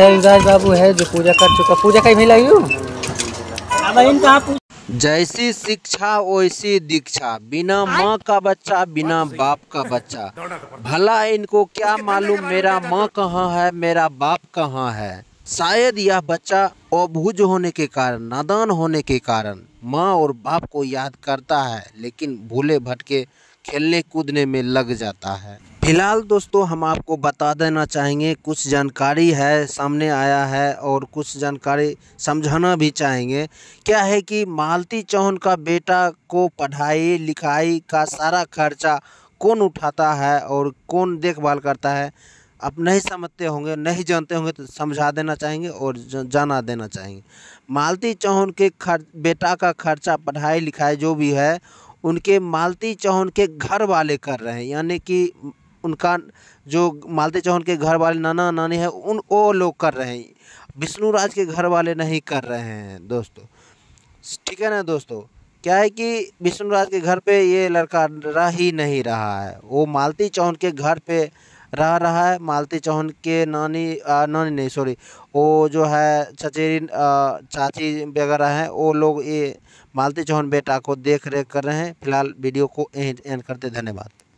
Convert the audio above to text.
रविदास बाबू है जो पूजा कर चुका पूजा कहीं भी लगी जैसी शिक्षा वैसी दीक्षा बिना माँ का बच्चा बिना बाप का बच्चा भला इनको क्या मालूम मेरा माँ कहाँ है मेरा बाप कहाँ है शायद यह बच्चा अभुज होने के कारण नादान होने के कारण माँ और बाप को याद करता है लेकिन भूले भटके खेलने कूदने में लग जाता है फिलहाल दोस्तों हम आपको बता देना चाहेंगे कुछ जानकारी है सामने आया है और कुछ जानकारी समझाना भी चाहेंगे क्या है कि मालती चौहान का बेटा को पढ़ाई लिखाई का सारा खर्चा कौन उठाता है और कौन देखभाल करता है आप नहीं समझते होंगे नहीं जानते होंगे तो समझा देना चाहेंगे और जाना देना चाहेंगे मालती चौहान के खर्च बेटा का खर्चा पढ़ाई लिखाई जो भी है उनके मालती चौहान के घर वाले कर रहे हैं यानी कि उनका जो मालती चौहान के घर वाले नाना नानी है उन वो लोग कर रहे हैं विष्णु राज के घर वाले नहीं कर रहे हैं दोस्तों ठीक है ना दोस्तों क्या है कि विष्णु राज के घर पे ये लड़का रह ही नहीं रहा है वो मालती चौहान के घर पे रह रहा है मालती चौहान के नानी आ, नानी नहीं सॉरी वो जो है चचेरी चाची वगैरह हैं वो लोग ये मालती चौहान बेटा को देख रेख कर रहे हैं फिलहाल वीडियो को एंड एंड करते धन्यवाद